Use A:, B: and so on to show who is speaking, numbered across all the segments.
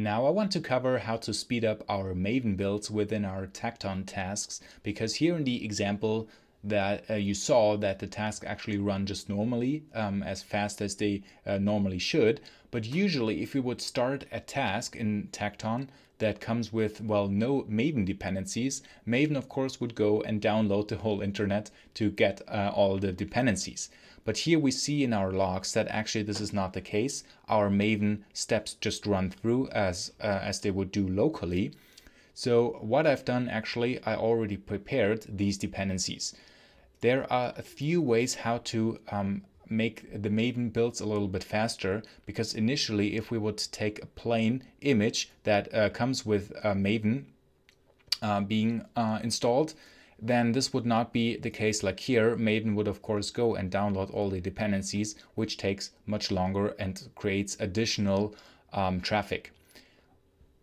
A: Now I want to cover how to speed up our Maven builds within our Tecton tasks, because here in the example that uh, you saw that the tasks actually run just normally, um, as fast as they uh, normally should. But usually if we would start a task in Tecton that comes with, well, no Maven dependencies, Maven of course would go and download the whole internet to get uh, all the dependencies. But here we see in our logs that actually this is not the case. Our Maven steps just run through as, uh, as they would do locally. So what I've done actually, I already prepared these dependencies. There are a few ways how to um, make the Maven builds a little bit faster because initially if we would take a plain image that uh, comes with uh, Maven uh, being uh, installed, then this would not be the case like here. Maven would of course go and download all the dependencies, which takes much longer and creates additional um, traffic.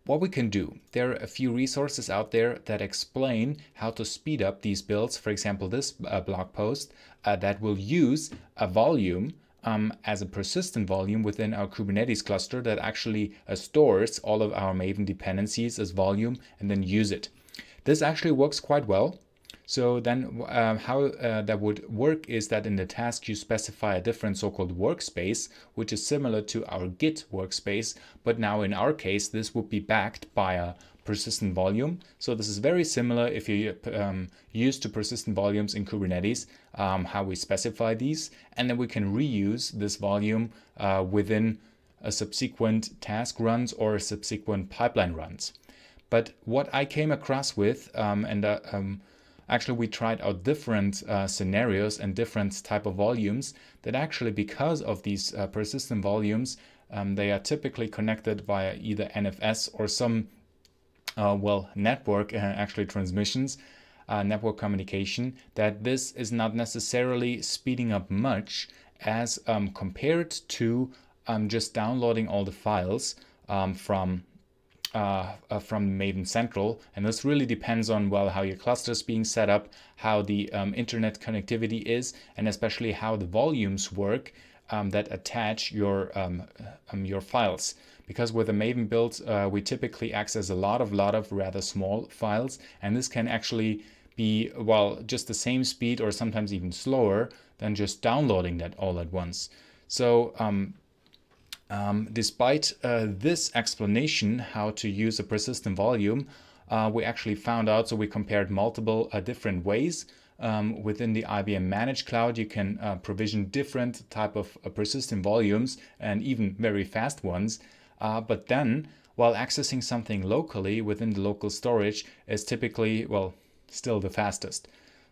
A: What we can do, there are a few resources out there that explain how to speed up these builds. For example, this uh, blog post uh, that will use a volume um, as a persistent volume within our Kubernetes cluster that actually uh, stores all of our Maven dependencies as volume and then use it. This actually works quite well. So then um, how uh, that would work is that in the task you specify a different so-called workspace, which is similar to our Git workspace. But now in our case, this would be backed by a persistent volume. So this is very similar if you're um, used to persistent volumes in Kubernetes, um, how we specify these. And then we can reuse this volume uh, within a subsequent task runs or subsequent pipeline runs. But what I came across with, um, and uh, um, actually we tried out different uh, scenarios and different type of volumes that actually because of these uh, persistent volumes, um, they are typically connected via either NFS or some, uh, well, network uh, actually transmissions, uh, network communication, that this is not necessarily speeding up much as um, compared to um, just downloading all the files um, from uh, uh, from Maven Central. And this really depends on, well, how your cluster is being set up, how the um, internet connectivity is, and especially how the volumes work um, that attach your, um, um your files. Because with a Maven build, uh, we typically access a lot of, lot of rather small files, and this can actually be, well, just the same speed or sometimes even slower than just downloading that all at once. So um, um, despite uh, this explanation, how to use a persistent volume, uh, we actually found out, so we compared multiple uh, different ways. Um, within the IBM Managed Cloud, you can uh, provision different type of uh, persistent volumes and even very fast ones. Uh, but then, while accessing something locally within the local storage is typically, well, still the fastest.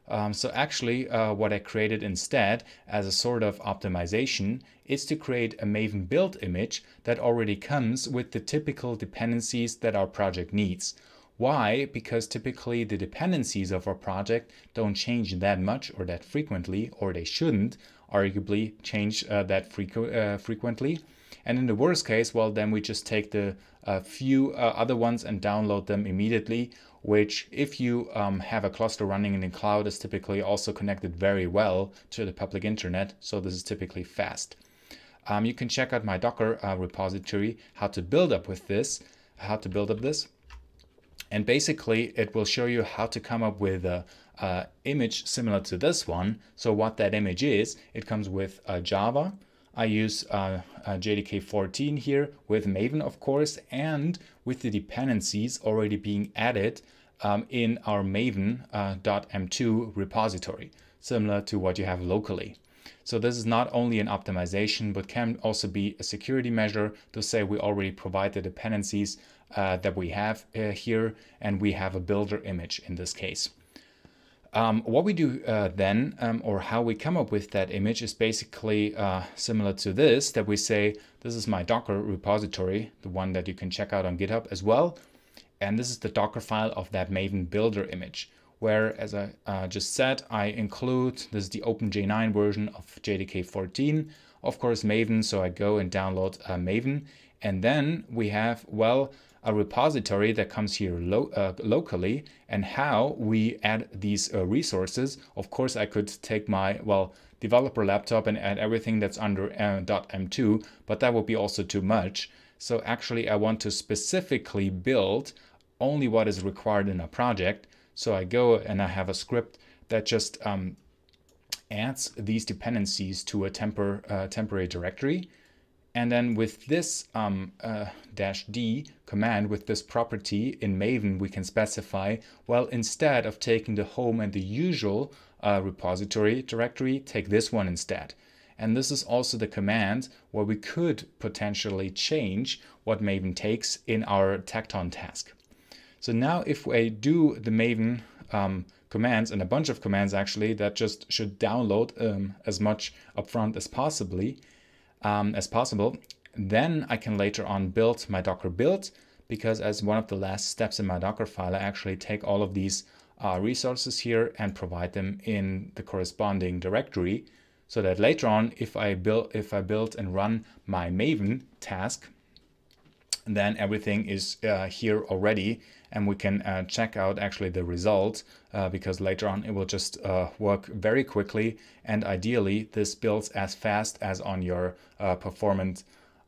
A: Um, so actually, uh, what I created instead as a sort of optimization is to create a Maven build image that already comes with the typical dependencies that our project needs. Why? Because typically the dependencies of our project don't change that much or that frequently, or they shouldn't arguably change uh, that frequ uh, frequently. And in the worst case, well, then we just take the uh, few uh, other ones and download them immediately, which if you um, have a cluster running in the cloud is typically also connected very well to the public internet. So this is typically fast. Um, you can check out my Docker uh, repository, how to build up with this, how to build up this. And basically it will show you how to come up with an a uh, image similar to this one. So what that image is, it comes with uh, Java, I use uh, uh JDK 14 here with Maven, of course, and with the dependencies already being added um, in our maven.m2 uh, repository, similar to what you have locally. So this is not only an optimization, but can also be a security measure to say we already provide the dependencies uh, that we have uh, here, and we have a builder image in this case. Um, what we do uh, then, um, or how we come up with that image, is basically uh, similar to this, that we say, this is my Docker repository, the one that you can check out on GitHub as well. And this is the Docker file of that Maven Builder image, where, as I uh, just said, I include, this is the OpenJ9 version of JDK 14, of course Maven, so I go and download uh, Maven. And then we have, well, a repository that comes here lo uh, locally and how we add these uh, resources. Of course, I could take my, well, developer laptop and add everything that's under uh, .m2, but that would be also too much. So actually I want to specifically build only what is required in a project. So I go and I have a script that just um, adds these dependencies to a temper uh, temporary directory. And then with this um, uh, dash D command, with this property in Maven, we can specify, well, instead of taking the home and the usual uh, repository directory, take this one instead. And this is also the command where we could potentially change what Maven takes in our Tecton task. So now if we do the Maven um, commands and a bunch of commands actually that just should download um, as much upfront as possibly, um, as possible. Then I can later on build my Docker build because as one of the last steps in my Docker file, I actually take all of these uh, resources here and provide them in the corresponding directory so that later on, if I build, if I build and run my Maven task, then everything is uh, here already and we can uh, check out actually the result uh, because later on it will just uh, work very quickly and ideally this builds as fast as on your uh, performance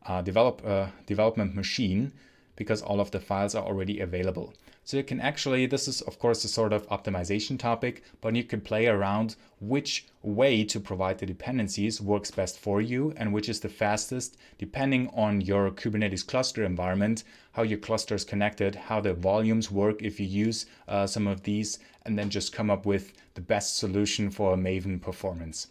A: uh, develop, development machine because all of the files are already available. So you can actually, this is of course a sort of optimization topic, but you can play around which way to provide the dependencies works best for you and which is the fastest depending on your Kubernetes cluster environment, how your cluster is connected, how the volumes work if you use uh, some of these, and then just come up with the best solution for Maven performance.